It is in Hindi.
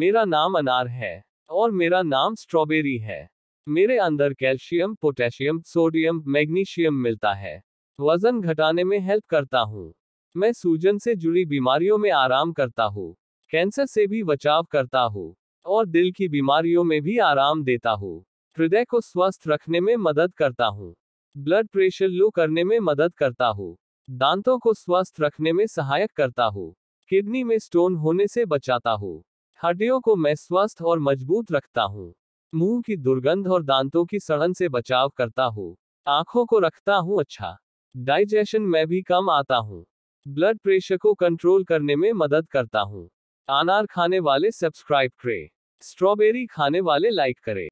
मेरा नाम अनार है और मेरा नाम स्ट्रॉबेरी है मेरे अंदर कैल्शियम पोटेशियम सोडियम मैग्नीशियम मिलता है वजन घटाने में हेल्प करता हूँ मैं सूजन से जुड़ी बीमारियों में आराम करता हूँ कैंसर से भी बचाव करता हूँ और दिल की बीमारियों में भी आराम देता हूँ हृदय को स्वस्थ रखने में मदद करता हूँ ब्लड प्रेशर लो करने में मदद करता हूँ दांतों को स्वस्थ रखने में सहायक करता हूँ किडनी में स्टोन होने से बचाता हूँ हड्डियों को मैं स्वस्थ और मजबूत रखता हूँ मुंह की दुर्गंध और दांतों की सड़न से बचाव करता हूँ आंखों को रखता हूँ अच्छा डाइजेशन में भी कम आता हूँ ब्लड प्रेशर को कंट्रोल करने में मदद करता हूँ अनार खाने वाले सब्सक्राइब करें स्ट्रॉबेरी खाने वाले लाइक करें